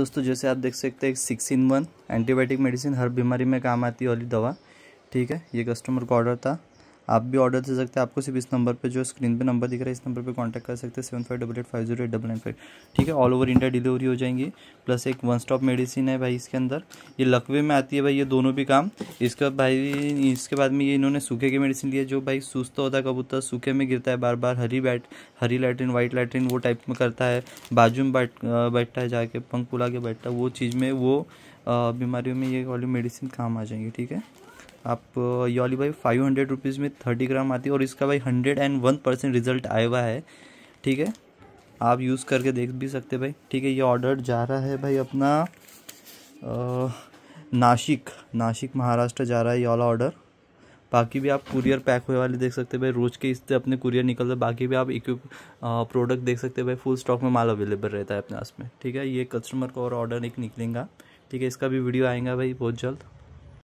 दोस्तों जैसे आप देख सकते हैं six in one antibiotic medicine हर बीमारी में काम आती है वाली दवा ठीक है ये कस्टमर का ऑर्डर था आप भी ऑर्डर दे सकते हैं आपको सिर्फ इस नंबर पे जो स्क्रीन पे नंबर दिख रहा है इस नंबर पे कांटेक्ट कर सकते हैं seven five double eight five zero eight double nine five ठीक है ऑल ओवर इंडिया डिलीवरी हो जाएंगी प्लस एक वन स्टॉप मेडिसिन है भाई इसके अंदर ये लकवे में आती है भाई ये दोनों भी काम इसका भाई इसके बाद में ये इन्होंने सूखे की मेडिसिन लिया जो भाई सुस्त होता है कबूतर सूखे में गिरता है बार बार हरी बैट हरी लैटरिन वाइट लैटरिन वो टाइप में करता है बाजू में बैठ बैठता है जाके पंख पुला के बैठता है वो चीज़ में वो बीमारियों में ये वाली मेडिसिन काम आ जाएंगी ठीक है आप ये वाली भाई फाइव हंड्रेड रुपीज़ में थर्टी ग्राम आती है और इसका भाई hundred and one percent result आया हुआ है ठीक है आप यूज़ करके देख भी सकते भाई ठीक है ये ऑर्डर जा रहा है भाई अपना आ, नाशिक नाशिक महाराष्ट्र जा रहा है ये वाला ऑर्डर बाकी भी आप कुरियर पैक हुए वाले देख सकते भाई रोज़ के इससे अपने कुरियर निकलते रहे बाकी भी आप इक्विप प्रोडक्ट देख सकते भाई फुल स्टॉक में माल अवेलेबल रहता है अपने पास में ठीक है ये कस्टमर का और ऑर्डर एक निकलेगा ठीक है इसका भी वीडियो आएगा भाई बहुत जल्द